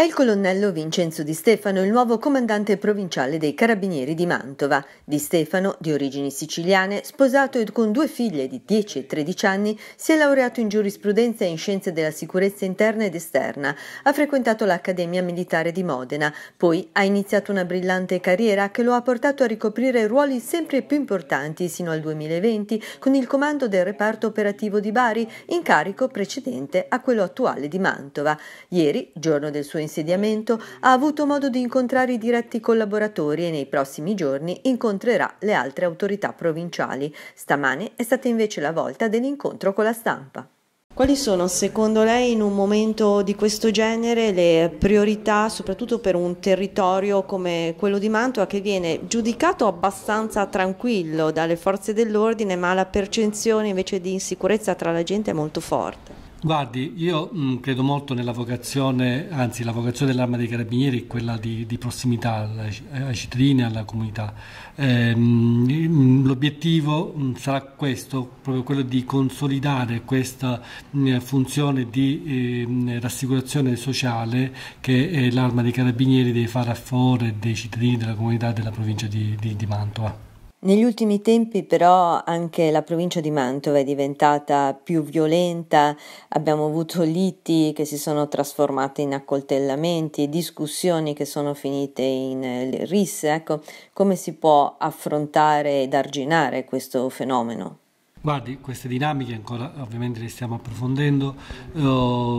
È il colonnello Vincenzo Di Stefano il nuovo comandante provinciale dei Carabinieri di Mantova. Di Stefano, di origini siciliane, sposato e con due figlie di 10 e 13 anni, si è laureato in giurisprudenza e in scienze della sicurezza interna ed esterna. Ha frequentato l'Accademia Militare di Modena, poi ha iniziato una brillante carriera che lo ha portato a ricoprire ruoli sempre più importanti sino al 2020 con il comando del reparto operativo di Bari, incarico precedente a quello attuale di Mantova. Ieri, giorno del suo insediamento ha avuto modo di incontrare i diretti collaboratori e nei prossimi giorni incontrerà le altre autorità provinciali. Stamane è stata invece la volta dell'incontro con la stampa. Quali sono secondo lei in un momento di questo genere le priorità soprattutto per un territorio come quello di Mantua che viene giudicato abbastanza tranquillo dalle forze dell'ordine ma la percezione invece di insicurezza tra la gente è molto forte? Guardi, io mh, mm, credo molto nella vocazione, anzi la vocazione dell'arma dei carabinieri è quella di, di prossimità ai cittadini e alla comunità. Eh, l'obiettivo mm, sarà questo, proprio quello di consolidare questa mh, funzione di eh, rassicurazione sociale che eh, l'arma dei carabinieri deve fare a favore dei cittadini della comunità della provincia di, di, di Mantova. Negli ultimi tempi però anche la provincia di Mantova è diventata più violenta, abbiamo avuto liti che si sono trasformate in accoltellamenti, discussioni che sono finite in eh, risse. Ecco, come si può affrontare ed arginare questo fenomeno? Guardi, queste dinamiche ancora ovviamente le stiamo approfondendo, eh,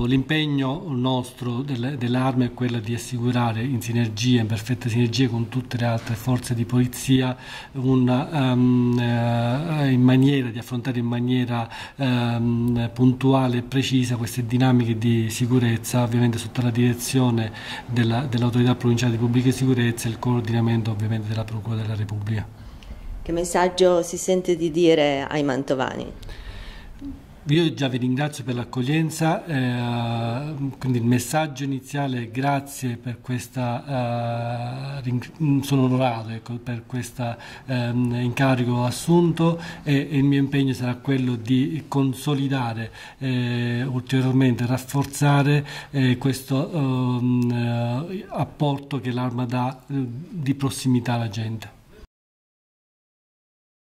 l'impegno nostro del, dell'arma è quello di assicurare in sinergia, in perfetta sinergia con tutte le altre forze di polizia una, um, ehm, eh, in maniera, di affrontare in maniera um, puntuale e precisa queste dinamiche di sicurezza, ovviamente sotto la direzione dell'autorità provinciale di pubblica sicurezza e il coordinamento ovviamente della Procura della Repubblica. Che messaggio si sente di dire ai mantovani? Io già vi ringrazio per l'accoglienza, eh, quindi il messaggio iniziale è grazie per questa, eh, sono onorato ecco, per questo eh, incarico assunto e, e, il mio impegno sarà quello di consolidare eh, ulteriormente, rafforzare eh, questo ehm, eh, apporto che l'arma dà di prossimità alla gente.